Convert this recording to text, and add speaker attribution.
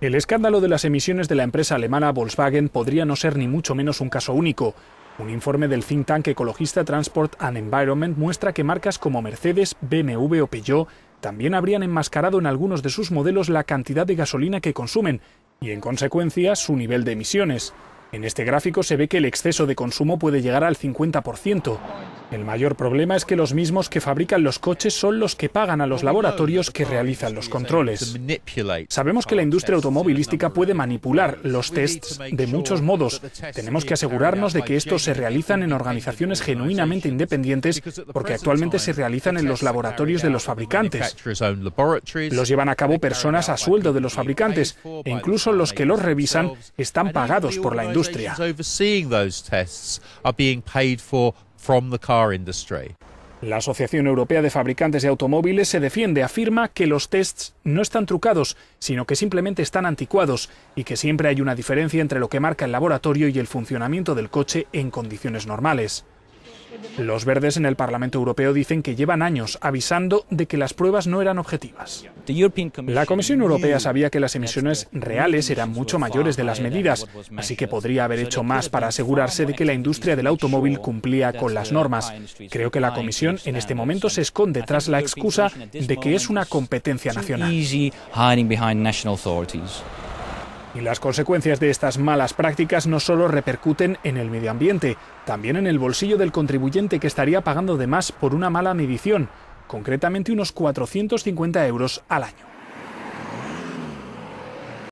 Speaker 1: El escándalo de las emisiones de la empresa alemana Volkswagen podría no ser ni mucho menos un caso único. Un informe del think tank ecologista Transport and Environment muestra que marcas como Mercedes, BMW o Peugeot también habrían enmascarado en algunos de sus modelos la cantidad de gasolina que consumen y, en consecuencia, su nivel de emisiones. En este gráfico se ve que el exceso de consumo puede llegar al 50%. El mayor problema es que los mismos que fabrican los coches son los que pagan a los laboratorios que realizan los controles. Sabemos que la industria automovilística puede manipular los tests de muchos modos. Tenemos que asegurarnos de que estos se realizan en organizaciones genuinamente independientes porque actualmente se realizan en los laboratorios de los fabricantes. Los llevan a cabo personas a sueldo de los fabricantes e incluso los que los revisan están pagados por la industria from the car industry. La Asociación Europea de Fabricantes de Automóviles se defiende, afirma que los tests no están trucados, sino que simplemente están anticuados y que siempre hay una diferencia entre lo que marca el laboratorio y el funcionamiento del coche en condiciones normales. Los verdes en el Parlamento Europeo dicen que llevan años avisando de que las pruebas no eran objetivas. La Comisión Europea sabía que las emisiones reales eran mucho mayores de las medidas, así que podría haber hecho más para asegurarse de que la industria del automóvil cumplía con las normas. Creo que la Comisión en este momento se esconde tras la excusa de que es una competencia nacional. Y las consecuencias de estas malas prácticas no solo repercuten en el medio ambiente, también en el bolsillo del contribuyente que estaría pagando de más por una mala medición, concretamente unos 450 euros al año.